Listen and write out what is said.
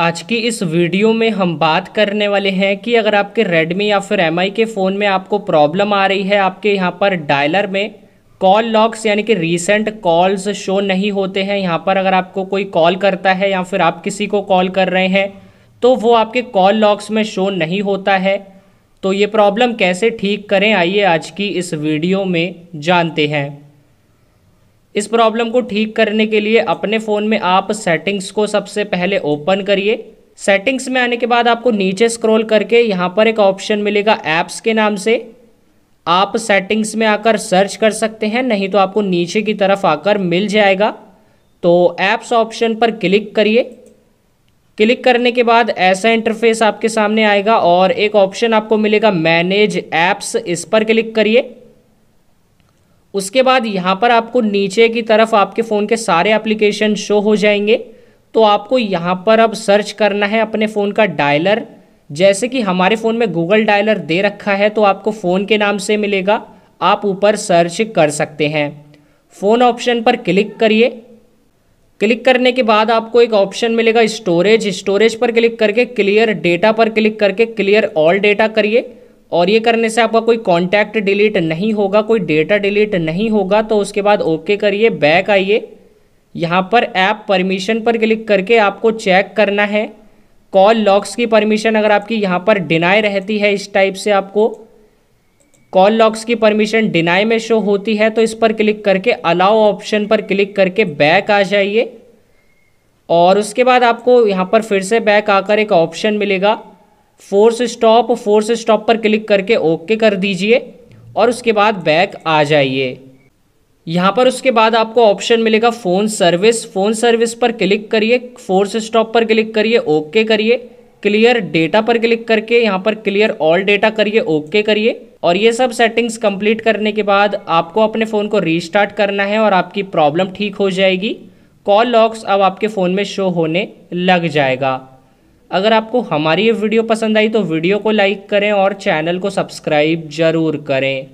आज की इस वीडियो में हम बात करने वाले हैं कि अगर आपके Redmi या फिर एम के फ़ोन में आपको प्रॉब्लम आ रही है आपके यहाँ पर डायलर में कॉल लॉक्स यानी कि रीसेंट कॉल्स शो नहीं होते हैं यहाँ पर अगर आपको कोई कॉल करता है या फिर आप किसी को कॉल कर रहे हैं तो वो आपके कॉल लॉक्स में शो नहीं होता है तो ये प्रॉब्लम कैसे ठीक करें आइए आज की इस वीडियो में जानते हैं इस प्रॉब्लम को ठीक करने के लिए अपने फ़ोन में आप सेटिंग्स को सबसे पहले ओपन करिए सेटिंग्स में आने के बाद आपको नीचे स्क्रॉल करके यहाँ पर एक ऑप्शन मिलेगा ऐप्स के नाम से आप सेटिंग्स में आकर सर्च कर सकते हैं नहीं तो आपको नीचे की तरफ आकर मिल जाएगा तो ऐप्स ऑप्शन पर क्लिक करिए क्लिक करने के बाद ऐसा इंटरफेस आपके सामने आएगा और एक ऑप्शन आपको मिलेगा मैनेज ऐप्स इस पर क्लिक करिए उसके बाद यहाँ पर आपको नीचे की तरफ आपके फ़ोन के सारे एप्लीकेशन शो हो जाएंगे तो आपको यहाँ पर अब सर्च करना है अपने फ़ोन का डायलर जैसे कि हमारे फ़ोन में गूगल डायलर दे रखा है तो आपको फ़ोन के नाम से मिलेगा आप ऊपर सर्च कर सकते हैं फ़ोन ऑप्शन पर क्लिक करिए क्लिक करने के बाद आपको एक ऑप्शन मिलेगा स्टोरेज स्टोरेज पर क्लिक करके क्लियर डेटा पर क्लिक करके क्लियर ऑल डेटा करिए और ये करने से आपका कोई कॉन्टैक्ट डिलीट नहीं होगा कोई डेटा डिलीट नहीं होगा तो उसके बाद ओके करिए बैक आइए यहाँ पर ऐप परमिशन पर क्लिक करके आपको चेक करना है कॉल लॉक्स की परमिशन अगर आपकी यहाँ पर डिनाई रहती है इस टाइप से आपको कॉल लॉक्स की परमिशन डिनाई में शो होती है तो इस पर क्लिक करके अलाउ ऑप्शन पर क्लिक करके बैक आ जाइए और उसके बाद आपको यहाँ पर फिर से बैक आकर एक ऑप्शन मिलेगा फोर्स स्टॉप फोर्स स्टॉप पर क्लिक करके ओके कर दीजिए और उसके बाद बैक आ जाइए यहाँ पर उसके बाद आपको ऑप्शन मिलेगा फ़ोन सर्विस फ़ोन सर्विस पर क्लिक करिए फोर्स स्टॉप पर क्लिक करिए ओके करिए क्लियर डेटा पर क्लिक करके यहाँ पर क्लियर ऑल डेटा करिए ओके करिए और ये सब सेटिंग्स कंप्लीट करने के बाद आपको अपने फ़ोन को रीस्टार्ट करना है और आपकी प्रॉब्लम ठीक हो जाएगी कॉल लॉक्स अब आपके फ़ोन में शो होने लग जाएगा अगर आपको हमारी ये वीडियो पसंद आई तो वीडियो को लाइक करें और चैनल को सब्सक्राइब ज़रूर करें